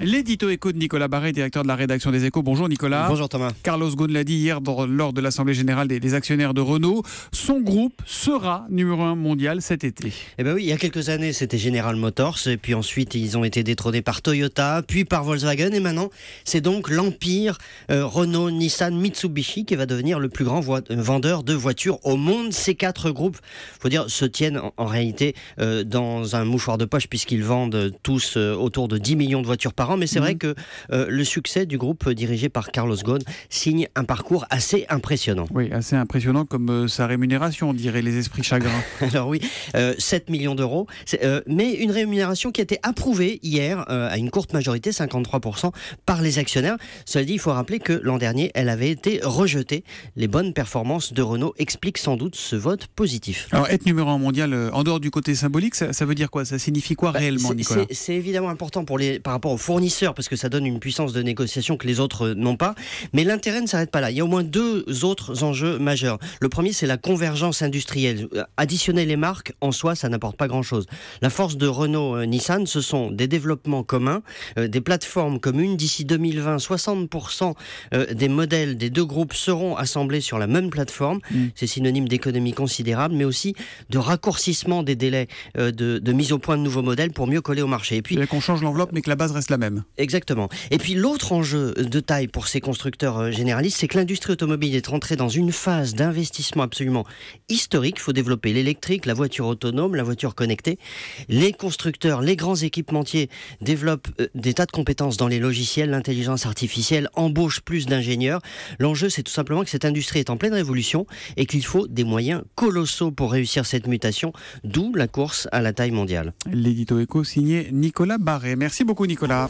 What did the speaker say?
L'édito écho de Nicolas Barret, directeur de la rédaction des Échos. Bonjour Nicolas. Bonjour Thomas. Carlos Ghosn l'a dit hier lors de l'Assemblée générale des, actionnaires de Renault. Son groupe sera numéro un mondial cet été. Eh bien oui, il y a quelques années, c'était General Motors. Et puis ensuite, ils ont été détrônés par Toyota, puis par Volkswagen. Et maintenant, c'est donc l'empire euh, Renault, Nissan, Mitsubishi qui va devenir le plus grand euh, vendeur de voitures au monde. Ces quatre groupes, faut dire, se tiennent en, réalité euh, dans un mouchoir de poche puisqu'ils vendent tous autour de 10 millions de voitures par mais c'est vrai mm. que euh, le succès du groupe euh, dirigé par Carlos Ghosn signe un parcours assez impressionnant. Oui, assez impressionnant comme euh, sa rémunération, on dirait les esprits chagrins. Alors oui, 7 millions d'euros, mais une rémunération qui a été approuvée hier à une courte majorité, 53%, par les actionnaires. Cela dit, il faut rappeler que l'an dernier, elle avait été rejetée. Les bonnes performances de Renault expliquent sans doute ce vote positif. Alors être numéro un mondial, en dehors du côté symbolique, ça, veut dire quoi Ça signifie quoi bah, réellement, Nicolas C'est évidemment important pour les, par rapport au parce que ça donne une puissance de négociation que les autres euh, n'ont pas. Mais l'intérêt ne s'arrête pas là. Il y a au moins deux autres enjeux majeurs. Le premier, c'est la convergence industrielle. Euh, Additionner les marques, en soi, ça n'apporte pas grand-chose. La force de Renault-Nissan, euh, ce sont des développements communs, des plateformes communes. D'ici 2020, 60% des modèles des deux groupes seront assemblés sur la même plateforme. Mm. C'est synonyme d'économie considérable, mais aussi de raccourcissement des délais de, de, mise au point de nouveaux modèles pour mieux coller au marché. Et puis qu'on change l'enveloppe, mais que la base reste la même. Exactement. Et puis l'autre enjeu de taille pour ces constructeurs euh, généralistes, c'est que l'industrie automobile est rentrée dans une phase d'investissement absolument historique. Il faut développer l'électrique, la voiture autonome, la voiture connectée. Les constructeurs, les grands équipementiers développent euh, des tas de compétences dans les logiciels, l'intelligence artificielle, embauchent plus d'ingénieurs. L'enjeu, c'est tout simplement que cette industrie est en pleine révolution et qu'il faut des moyens colossaux pour réussir cette mutation, d'où la course à la taille mondiale. L'édito éco signé Nicolas Barré. Merci beaucoup Nicolas.